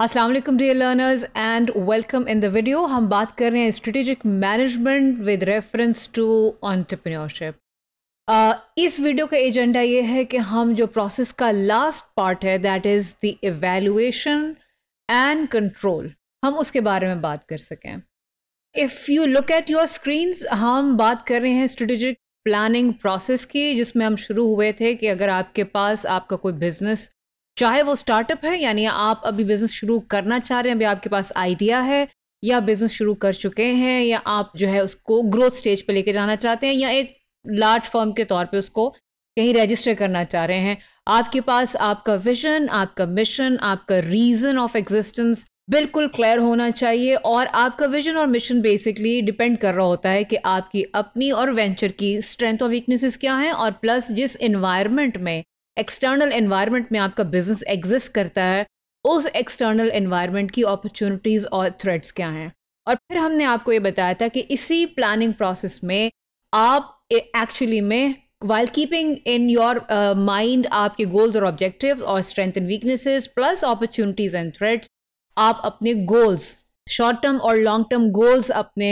असलम वालेकुम dear learners and welcome in the video हम बात कर रहे हैं strategic management with reference to entrepreneurship इस वीडियो का एजेंडा ये है कि हम जो प्रोसेस का लास्ट पार्ट है that is the evaluation and control हम उसके बारे में बात कर सकें if you look at your screen हम बात कर रहे हैं स्ट्रेटेजिक प्लानिंग प्रोसेस की जिसमें हम शुरू हुए थे कि अगर आपके पास आपका कोई बिजनेस चाहे वो स्टार्टअप है यानी आप अभी बिजनेस शुरू करना चाह रहे हैं अभी आपके पास आइडिया है या बिजनेस शुरू कर चुके हैं या आप जो है उसको ग्रोथ स्टेज पे लेके जाना चाहते हैं या एक लार्ज फर्म के तौर पे उसको कहीं रजिस्टर करना चाह रहे हैं आपके पास आपका विजन आपका मिशन आपका रीजन ऑफ एग्जिस्टेंस बिल्कुल क्लियर होना चाहिए और आपका विजन और मिशन बेसिकली डिपेंड कर रहा होता है कि आपकी अपनी और वेंचर की स्ट्रेंथ और वीकनेसेस क्या हैं और प्लस जिस इन्वायरमेंट में एक्सटर्नल एनवायरनमेंट में आपका बिजनेस एग्जिस्ट करता है उस एक्सटर्नल एनवायरनमेंट की अपॉर्चुनिटीज़ और थ्रेट्स क्या हैं और फिर हमने आपको ये बताया था कि इसी प्लानिंग प्रोसेस में आप एक्चुअली में while keeping in your mind आपके गोल्स और ऑब्जेक्टिव्स और strength and weaknesses plus opportunities and threats आप अपने गोल्स शॉर्ट टर्म और लॉन्ग टर्म गोल्स अपने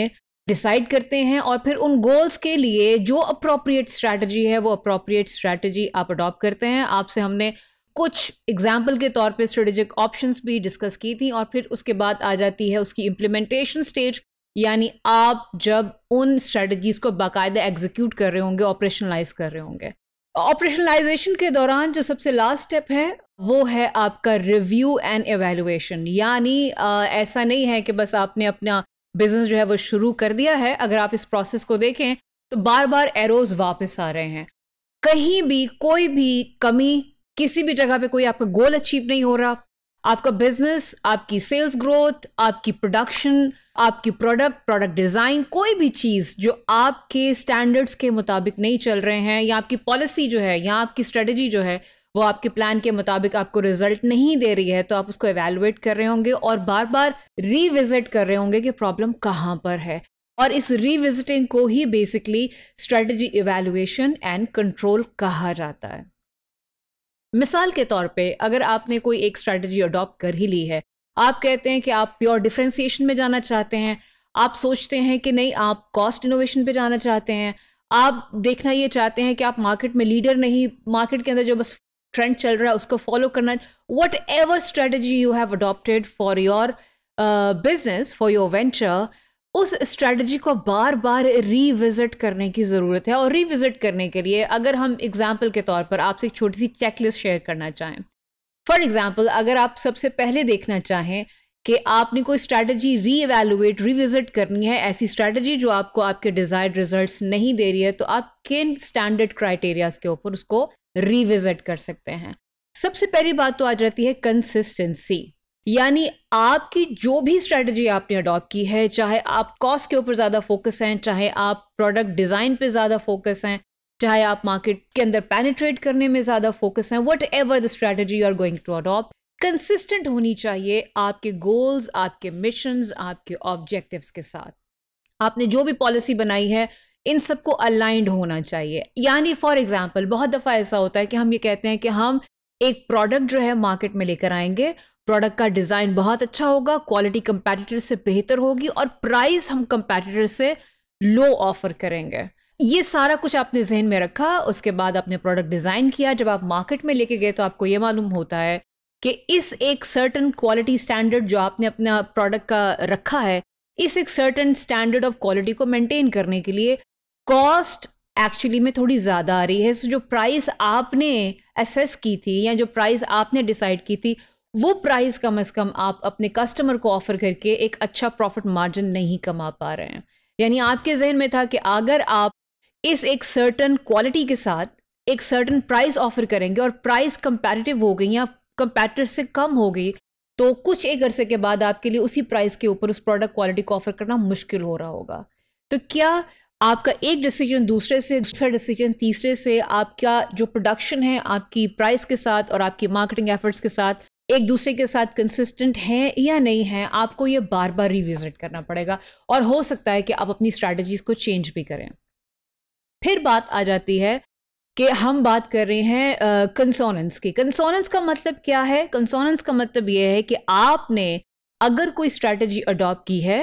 डिसाइड करते हैं और फिर उन गोल्स के लिए जो अप्रोप्रिएट स्ट्रैटेजी है वो अप्रोप्रिएट स्ट्रैटेजी आप अडॉप्ट करते हैं आपसे हमने कुछ एग्जाम्पल के तौर पे स्ट्रेटेजिक ऑप्शंस भी डिस्कस की थी और फिर उसके बाद आ जाती है उसकी इम्प्लीमेंटेशन स्टेज यानी आप जब उन स्ट्रेटजीज को बाकायदा एग्जीक्यूट कर रहे होंगे ऑपरेशनलाइज कर रहे होंगे ऑपरेशनलाइजेशन के दौरान जो सबसे लास्ट स्टेप है वो है आपका रिव्यू एंड एवेलुएशन यानी ऐसा नहीं है कि बस आपने अपना बिजनेस जो है वो शुरू कर दिया है अगर आप इस प्रोसेस को देखें तो बार बार एरोज वापस आ रहे हैं कहीं भी कोई भी कमी किसी भी जगह पे कोई आपका गोल अचीव नहीं हो रहा आपका बिजनेस आपकी सेल्स ग्रोथ आपकी प्रोडक्शन आपकी प्रोडक्ट प्रोडक्ट डिज़ाइन कोई भी चीज़ जो आपके स्टैंडर्ड्स के मुताबिक नहीं चल रहे हैं या आपकी पॉलिसी जो है या आपकी स्ट्रेटजी जो है वो आपके प्लान के मुताबिक आपको रिजल्ट नहीं दे रही है तो आप उसको एवेलुएट कर रहे होंगे और बार बार रिविजिट कर रहे होंगे कि प्रॉब्लम कहाँ पर है और इस रिविजिटिंग को ही basically strategy evaluation and control कहा जाता है मिसाल के तौर पे अगर आपने कोई एक स्ट्रैटेजी अडॉप्ट कर ही ली है आप कहते हैं कि आप प्योर डिफ्रेंसिएशन में जाना चाहते हैं आप सोचते हैं कि नहीं आप कॉस्ट इनोवेशन पे जाना चाहते हैं आप देखना ये चाहते हैं कि आप मार्केट में लीडर नहीं मार्केट के अंदर जो बस ट्रेंड चल रहा है उसको फॉलो करना whatever strategy you have adopted for your business for your venture उस स्ट्रेटजी को बार बार रीविज़िट करने की ज़रूरत है और रीविज़िट करने के लिए अगर हम एग्जाम्पल के तौर पर आपसे एक छोटी सी चेकलिस्ट शेयर करना चाहें फॉर एग्ज़ाम्पल अगर आप सबसे पहले देखना चाहें कि आपने कोई स्ट्रैटेजी री एवेलुएट रिविज़िट करनी है ऐसी स्ट्रैटेजी जो आपको आपके डिज़ायर्ड रिजल्ट नहीं दे रही है तो आप किन स्टैंडर्ड क्राइटेरियाज़ के ऊपर उसको रिविजिट कर सकते हैं सबसे पहली बात तो आज रहती है कंसिस्टेंसी यानी आपकी जो भी स्ट्रेटजी आपने अडॉप्ट की है चाहे आप कॉस्ट के ऊपर ज़्यादा फोकस हैं चाहे आप प्रोडक्ट डिज़ाइन पे ज़्यादा फोकस हैं चाहे आप मार्केट के अंदर पेनिट्रेट करने में ज़्यादा फोकस हैं whatever the strategy are going to adopt consistent होनी चाहिए आपके गोल्स आपके मिशन आपके ऑब्जेक्टिव्स के साथ आपने जो भी पॉलिसी बनाई है इन सबको अलाइंड होना चाहिए यानी फॉर एग्जाम्पल बहुत दफ़ा ऐसा होता है कि हम ये कहते हैं कि हम एक प्रोडक्ट जो है मार्केट में लेकर आएंगे प्रोडक्ट का डिज़ाइन बहुत अच्छा होगा क्वालिटी कंपेटिटर से बेहतर होगी और प्राइस हम कंपेटिटर से लो ऑफर करेंगे ये सारा कुछ आपने जहन में रखा उसके बाद आपने प्रोडक्ट डिज़ाइन किया जब आप मार्केट में लेके गए तो आपको ये मालूम होता है कि इस एक सर्टन क्वालिटी स्टैंडर्ड जो आपने अपना प्रोडक्ट का रखा है इस एक सर्टन स्टैंडर्ड ऑफ क्वालिटी को मेंटेन करने के लिए कॉस्ट एक्चुअली में थोड़ी ज़्यादा आ रही है सो जो प्राइस आपने एसेस की थी या जो प्राइस आपने डिसाइड की थी वो प्राइस कम से कम आप अपने कस्टमर को ऑफर करके एक अच्छा प्रॉफिट मार्जिन नहीं कमा पा रहे हैं यानी आपके जहन में था कि अगर आप इस एक सर्टन क्वालिटी के साथ एक सर्टन प्राइस ऑफर करेंगे और प्राइस कंपेरेटिव हो गई या कंपेटर से कम हो गई तो कुछ एक अरसे के बाद आपके लिए उसी प्राइस के ऊपर उस प्रोडक्ट क्वालिटी को ऑफर करना मुश्किल हो रहा होगा तो क्या आपका एक डिसीजन दूसरे से दूसरा डिसीजन तीसरे से आपका जो प्रोडक्शन है आपकी प्राइस के साथ और आपकी मार्केटिंग एफर्ट्स के साथ एक दूसरे के साथ कंसिस्टेंट है या नहीं है आपको ये बार बार रिविजिट करना पड़ेगा और हो सकता है कि आप अपनी स्ट्रैटेजीज को चेंज भी करें फिर बात आ जाती है कि हम बात कर रहे हैं कंसोनेंस की कंसोनेंस का मतलब क्या है कंसोनेंस का मतलब यह है कि आपने अगर कोई स्ट्रैटेजी अडॉप्ट की है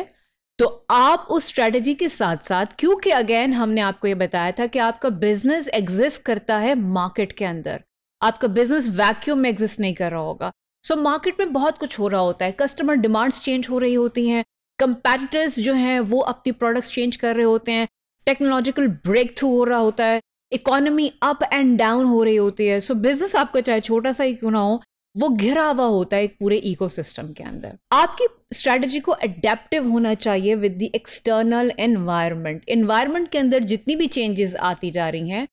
तो आप उस स्ट्रेटजी के साथ साथ क्योंकि अगेन हमने आपको ये बताया था कि आपका बिजनेस एग्जिस्ट करता है मार्केट के अंदर आपका बिजनेस वैक्यूम में एग्जिस्ट नहीं कर रहा होगा सो so, मार्केट में बहुत कुछ हो रहा होता है कस्टमर डिमांड्स चेंज हो रही होती हैं कंपेटिटर्स जो हैं वो अपनी प्रोडक्ट्स चेंज कर रहे होते हैं टेक्नोलॉजिकल ब्रेक थ्रू हो रहा होता है इकोनॉमी अप एंड डाउन हो रही होती है सो so, बिजनेस आपका चाहे छोटा सा ही क्यों ना हो वो घिरा हुआ होता है एक पूरे इकोसिस्टम के अंदर आपकी स्ट्रैटेजी को अडेप्टिव होना चाहिए with the external environment environment के अंदर जितनी भी चेंजेस आती जा रही हैं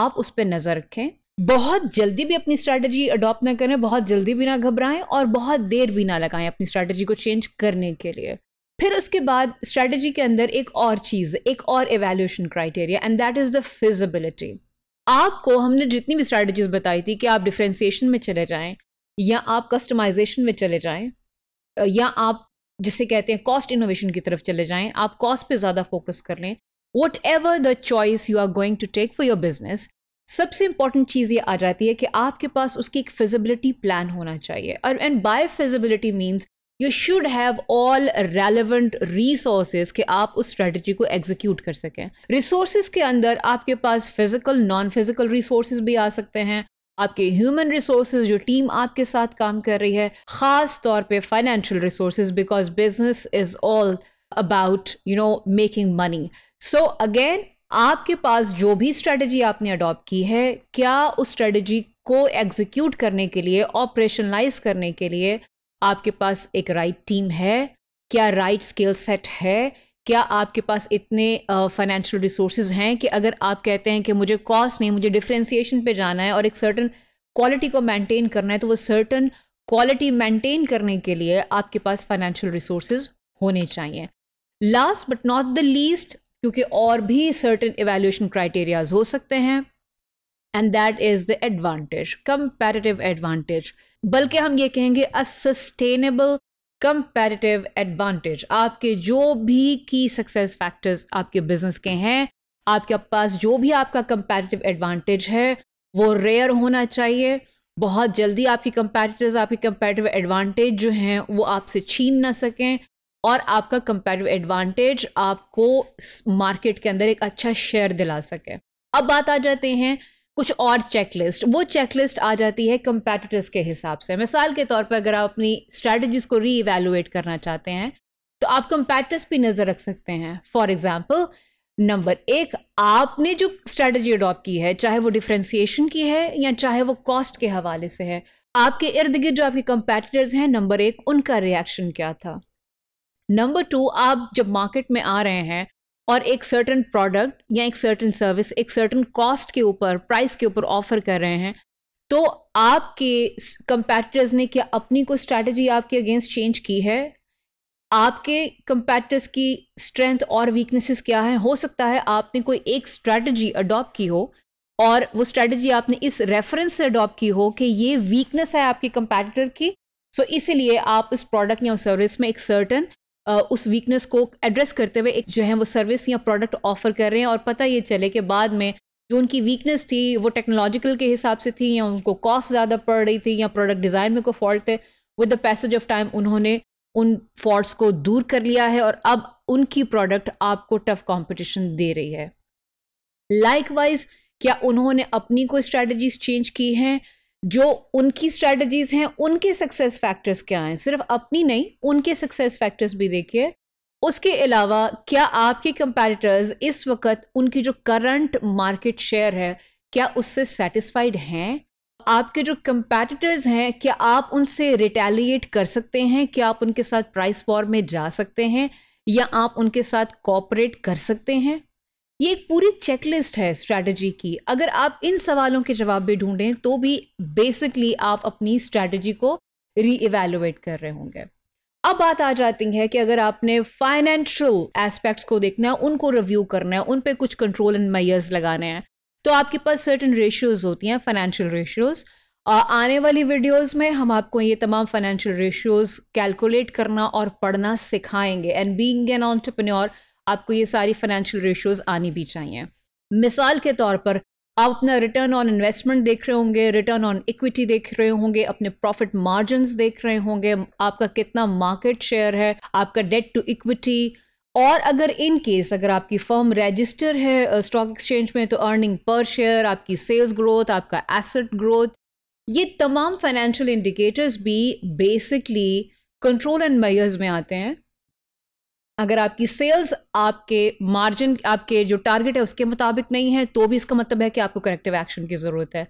आप उस पर नजर रखें बहुत जल्दी भी अपनी स्ट्रैटेजी अडॉप्ट ना करें बहुत जल्दी भी ना घबराएं और बहुत देर भी ना लगाएं अपनी स्ट्रैटेजी को चेंज करने के लिए फिर उसके बाद स्ट्रेटजी के अंदर एक और चीज़ एक और evaluation criteria and that is the feasibility आपको हमने जितनी भी स्ट्रैटेजीज बताई थी कि आप डिफ्रेंसिएशन में चले जाएं या आप कस्टमाइजेशन में चले जाएं या आप जिसे कहते हैं कॉस्ट इनोवेशन की तरफ चले जाएं आप कॉस्ट पे ज़्यादा फोकस कर लें whatever the choice you are going to take for your business सबसे इंपॉर्टेंट चीज़ ये आ जाती है कि आपके पास उसकी एक फिजिबिलिटी प्लान होना चाहिए और and by feasibility means you should have all relevant resources कि आप उस स्ट्रेटजी को एग्जीक्यूट कर सकें रिसोर्स के अंदर आपके पास फिजिकल नॉन फिजिकल रिसोर्स भी आ सकते हैं आपके ह्यूमन रिसोर्सेज जो टीम आपके साथ काम कर रही है ख़ास तौर पे financial resources because business is all about you know making money so again आपके पास जो भी स्ट्रेटजी आपने अडॉप्ट की है क्या उस स्ट्रेटजी को एग्जीक्यूट करने के लिए ऑपरेशनलाइज करने के लिए आपके पास एक राइट right टीम है क्या राइट स्किल सेट है क्या आपके पास इतने फाइनेंशियल रिसोर्सेज हैं कि अगर आप कहते हैं कि मुझे कॉस्ट नहीं मुझे डिफ्रेंसीशन पे जाना है और एक सर्टन क्वालिटी को मेंटेन करना है तो वो सर्टन क्वालिटी मेंटेन करने के लिए आपके पास फाइनेंशियल रिसोर्सेज होने चाहिए last but not the least क्योंकि और भी सर्टन इवेल्यूएशन क्राइटेरियाज हो सकते हैं and that is the advantage comparative advantage बल्कि हम ये कहेंगे अ सस्टेनेबल कंपेरेटिव एडवांटेज आपके जो भी की सक्सेस फैक्टर्स आपके बिजनेस के हैं आपके पास जो भी आपका कंपेरेटिव एडवांटेज है वो रेयर होना चाहिए बहुत जल्दी आपकी कंपेरेटर्स आपकी कंपेरेटिव एडवांटेज जो हैं वो आपसे छीन ना सकें और आपका कंपेरेटिव एडवांटेज आपको मार्केट के अंदर एक अच्छा शेयर दिला सके अब बात आ जाते हैं कुछ और चेकलिस्ट वो चेकलिस्ट आ जाती है कंपेटिटर्स के हिसाब से मिसाल के तौर पर अगर आप अपनी स्ट्रेटजीज को री इवेलुएट करना चाहते हैं तो आप कंपेटिटर्स भी नज़र रख सकते हैं फॉर एग्जाम्पल नंबर एक आपने जो स्ट्रेटजी अडॉप्ट की है चाहे वो डिफ्रेंसीशन की है या चाहे वो कॉस्ट के हवाले से है आपके इर्द गिर्द जो आपके कंपेटिटर्स हैं नंबर एक उनका रिएक्शन क्या था नंबर टू आप जब मार्केट में आ रहे हैं और एक सर्टन प्रोडक्ट या एक सर्टन सर्विस एक सर्टन कॉस्ट के ऊपर प्राइस के ऊपर ऑफर कर रहे हैं तो आपके कंपैटिटर्स ने क्या अपनी कोई स्ट्रैटेजी आपके अगेंस्ट चेंज की है आपके कंपैटिटर्स की स्ट्रेंथ और वीकनेसेस क्या है हो सकता है आपने कोई एक स्ट्रैटेजी अडॉप्ट की हो और वो स्ट्रैटेजी आपने इस रेफरेंस से अडॉप्ट की हो कि ये वीकनेस है आपके कंपैटिटर की सो so, इसीलिए आप इस प्रोडक्ट या सर्विस में एक सर्टन उस वीकनेस को एड्रेस करते हुए एक जो है वो सर्विस या प्रोडक्ट ऑफर कर रहे हैं और पता ये चले कि बाद में जो उनकी वीकनेस थी वो टेक्नोलॉजिकल के हिसाब से थी या उनको कॉस्ट ज़्यादा पड़ रही थी या प्रोडक्ट डिज़ाइन में कोई फॉल्ट थे with the passage of time उन्होंने उन फॉल्ट्स को दूर कर लिया है और अब उनकी प्रोडक्ट आपको टफ कॉम्पिटिशन दे रही है लाइक क्या उन्होंने अपनी कोई स्ट्रेटजीज चेंज की हैं जो उनकी स्ट्रेटजीज हैं उनके सक्सेस फैक्टर्स क्या हैं सिर्फ अपनी नहीं उनके सक्सेस फैक्टर्स भी देखिए उसके अलावा क्या आपके कंपेरिटर्स इस वक्त उनकी जो करंट मार्केट शेयर है क्या उससे सेटिस्फाइड हैं आपके जो कंपैटिटर्स हैं क्या आप उनसे रिटेलिएट कर सकते हैं क्या आप उनके साथ प्राइस वॉर में जा सकते हैं या आप उनके साथ कॉपरेट कर सकते हैं ये एक पूरी चेकलिस्ट है स्ट्रैटेजी की अगर आप इन सवालों के जवाब भी ढूंढें तो भी बेसिकली आप अपनी स्ट्रैटेजी को री इवेलुएट कर रहे होंगे अब बात आ जाती है कि अगर आपने फाइनेंशियल एस्पेक्ट्स को देखना है उनको रिव्यू करना है उन पर कुछ कंट्रोल एंड मैयर्स लगाने हैं तो आपके पास सर्टन रेशियोज होती हैं फाइनेंशियल रेशियोज आने वाली वीडियोस में हम आपको ये तमाम फाइनेंशियल रेशियोज कैलकुलेट करना और पढ़ना सिखाएंगे एंड बीइंग एन ऑन्टरप्रन्योर आपको ये सारी फाइनेंशियल रेशियोज़ आनी भी चाहिए मिसाल के तौर पर आप अपना रिटर्न ऑन इन्वेस्टमेंट देख रहे होंगे रिटर्न ऑन इक्विटी देख रहे होंगे अपने प्रॉफिट मार्जिन देख रहे होंगे आपका कितना मार्केट शेयर है आपका डेट टू इक्विटी और अगर इन केस अगर आपकी फर्म रजिस्टर है स्टॉक एक्सचेंज में तो अर्निंग पर शेयर आपकी सेल्स ग्रोथ आपका एसेट ग्रोथ ये तमाम फाइनेंशियल इंडिकेटर्स भी बेसिकली कंट्रोल एंड मेयर्स में आते हैं अगर आपकी सेल्स आपके मार्जिन आपके जो टारगेट है उसके मुताबिक नहीं है तो भी इसका मतलब है कि आपको करेक्टिव एक्शन की ज़रूरत है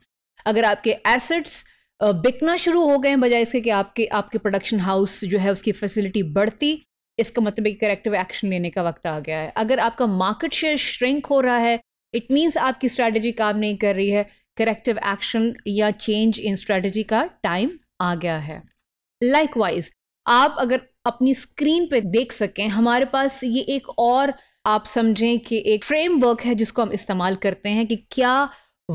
अगर आपके एसेट्स बिकना शुरू हो गए हैं बजाय इसके कि आपके आपके प्रोडक्शन हाउस जो है उसकी फैसिलिटी बढ़ती इसका मतलब है कि करेक्टिव एक्शन लेने का वक्त आ गया है अगर आपका मार्केट शेयर श्रिंक हो रहा है इट मीन्स आपकी स्ट्रैटेजी काम नहीं कर रही है करेक्टिव एक्शन या चेंज इन स्ट्रैटेजी का टाइम आ गया है लाइकवाइज आप अगर अपनी स्क्रीन पे देख सकें हमारे पास ये एक और आप समझें कि एक फ्रेमवर्क है जिसको हम इस्तेमाल करते हैं कि क्या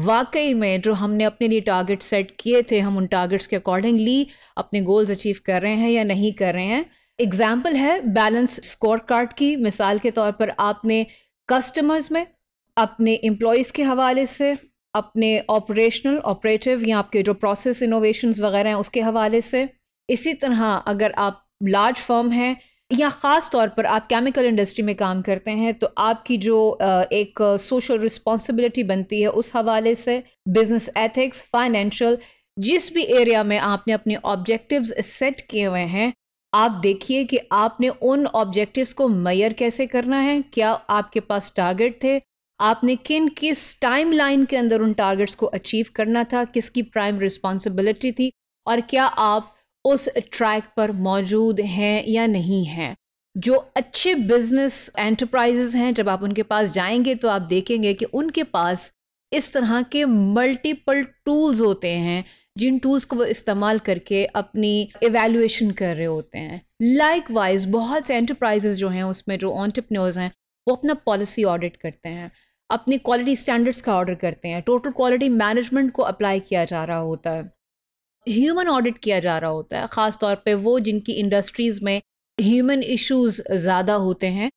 वाकई में जो हमने अपने लिए टारगेट सेट किए थे हम उन टारगेट्स के अकॉर्डिंगली अपने गोल्स अचीव कर रहे हैं या नहीं कर रहे हैं एग्जाम्पल है बैलेंस स्कोर कार्ड की मिसाल के तौर पर आपने कस्टमर्स में अपने एम्प्लॉयज़ के हवाले से अपने ऑपरेशनल ऑपरेटिव या आपके जो प्रोसेस इनोवेशंस वगैरह हैं उसके हवाले से इसी तरह अगर आप लार्ज फर्म है या ख़ास तौर पर आप केमिकल इंडस्ट्री में काम करते हैं तो आपकी जो एक सोशल रिस्पॉन्सिबिलिटी बनती है उस हवाले से बिजनेस एथिक्स फाइनेंशियल जिस भी एरिया में आपने अपने ऑब्जेक्टिव्स सेट किए हुए हैं आप देखिए कि आपने उन ऑब्जेक्टिव्स को मैयर कैसे करना है क्या आपके पास टारगेट थे आपने किन किस टाइम लाइन के अंदर उन टारगेट्स को अचीव करना था किसकी प्राइम रिस्पॉन्सिबिलिटी थी और क्या आप उस ट्रैक पर मौजूद हैं या नहीं हैं जो अच्छे बिजनेस एंटरप्राइजेस हैं जब आप उनके पास जाएंगे तो आप देखेंगे कि उनके पास इस तरह के मल्टीपल टूल्स होते हैं जिन टूल्स को वो इस्तेमाल करके अपनी एवेल्यूएशन कर रहे होते हैं लाइक वाइज बहुत से एंटरप्राइजेज जो हैं उसमें जो ऑन्टरप्रनोर्स हैं वो अपना पॉलिसी ऑडिट करते हैं अपनी क्वालिटी स्टैंडर्ड्स का ऑर्डर करते हैं टोटल क्वालिटी मैनेजमेंट को अप्लाई किया जा रहा होता है ह्यूमन ऑडिट किया जा रहा होता है ख़ास तौर पे वो जिनकी इंडस्ट्रीज़ में ह्यूमन इश्यूज ज़्यादा होते हैं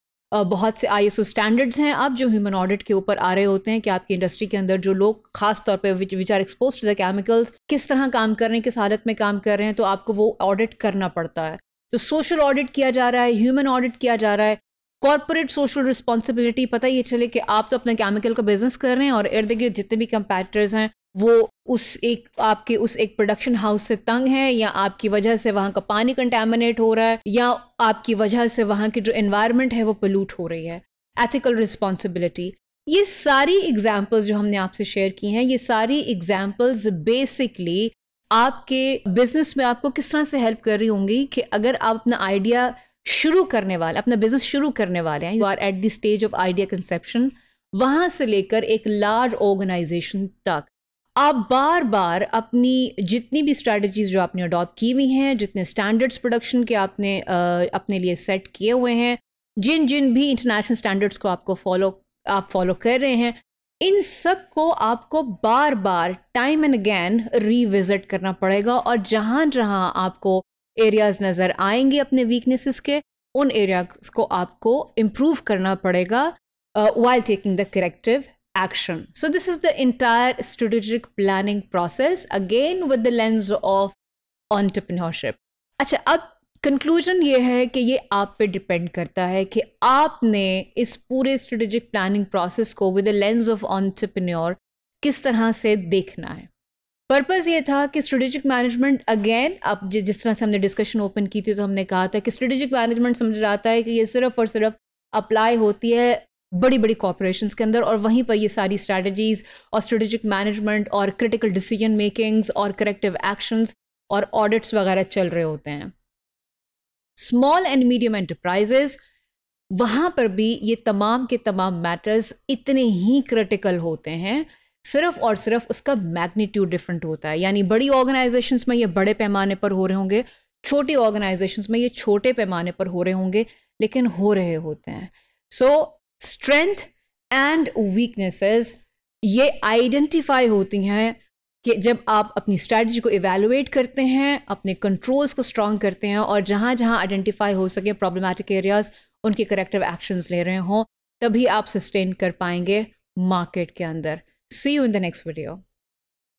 बहुत से आई एस ओ स्टैंडर्ड्स हैं अब जो ह्यूमन ऑडिट के ऊपर आ रहे होते हैं कि आपकी इंडस्ट्री के अंदर जो लोग खास तौर पे which are expose to the chemicals किस तरह काम कर रहे हैं किस हालत में काम कर रहे हैं तो आपको वो ऑडिट करना पड़ता है तो सोशल ऑडिट किया जा रहा है ह्यूमन ऑडिट किया जा रहा है कॉरपोरेट सोशल रिस्पॉन्सिबिलिटी पता ये चले कि आप तो अपना केमिकल का बिजनेस कर रहे हैं और इर्द गिर्द जितने भी कंपैक्टर्स हैं वो उस एक आपके उस एक प्रोडक्शन हाउस से तंग है या आपकी वजह से वहाँ का पानी कंटेमिनेट हो रहा है या आपकी वजह से वहाँ की जो इन्वायरमेंट है वो पोल्यूट हो रही है एथिकल रिस्पॉन्सिबिलिटी ये सारी एग्जाम्पल्स जो हमने आपसे शेयर की हैं ये सारी एग्जाम्पल्स बेसिकली आपके बिजनेस में आपको किस तरह से हेल्प कर रही होंगी कि अगर आप अपना आइडिया शुरू करने वाले अपना बिजनेस शुरू करने वाले हैं you are at the stage of idea conception वहाँ से लेकर एक लार्ज ऑर्गेनाइजेशन तक आप बार बार अपनी जितनी भी स्ट्रैटेजीज जो आपने अडॉप्ट की हुई हैं जितने स्टैंडर्ड्स प्रोडक्शन के आपने आ, अपने लिए सेट किए हुए हैं जिन जिन भी इंटरनेशनल स्टैंडर्ड्स को आपको फॉलो आप फॉलो कर रहे हैं इन सब को आपको बार बार टाइम एंड अगेन रिविजिट करना पड़ेगा और जहाँ जहाँ आपको एरियाज नज़र आएंगे अपने वीकनेसेस के उन एरियाज को आपको इम्प्रूव करना पड़ेगा while taking the corrective action. So, this is the entire strategic planning process, again with the lens of entrepreneurship. अच्छा अब कंक्लूजन ये है कि ये आप पे डिपेंड करता है कि आपने इस पूरे स्ट्रेटेजिक प्लानिंग प्रोसेस को विद लेंस ऑफ ऑन्टरप्रन्योर किस तरह से देखना है पर्पज़ ये था कि स्ट्रेटेजिक मैनेजमेंट अगेन आप जिस तरह से हमने डिस्कशन ओपन की थी तो हमने कहा था कि स्ट्रेटेजिक मैनेजमेंट समझ आता है कि ये सिर्फ और सिर्फ अप्लाई होती है बड़ी बड़ी कॉपोरेशन के अंदर और वहीं पर ये सारी स्ट्रैटेजीज और स्ट्रेटेजिक मैनेजमेंट और क्रिटिकल डिसीजन मेकिंग्स और करेक्टिव एक्शंस और ऑडिट्स वगैरह चल रहे होते हैं स्मॉल एंड मीडियम एंटरप्राइजेस वहाँ पर भी ये तमाम के तमाम मैटर्स इतने ही क्रिटिकल होते हैं सिर्फ और सिर्फ उसका मैग्नीट्यूड डिफरेंट होता है यानी बड़ी ऑर्गेनाइजेशंस में ये बड़े पैमाने पर हो रहे होंगे छोटी ऑर्गेनाइजेशंस में ये छोटे पैमाने पर हो रहे होंगे लेकिन हो रहे होते हैं so so, strength and weaknesses ये आइडेंटिफाई होती हैं कि जब आप अपनी स्ट्रैटेजी को इवेलुएट करते हैं अपने कंट्रोल्स को स्ट्रॉन्ग करते हैं और जहाँ जहाँ आइडेंटिफाई हो सके प्रॉब्लमेटिक एरियाज उनके करेक्टिव एक्शंस ले रहे हों तभी आप सस्टेन कर पाएंगे मार्केट के अंदर see you in the next video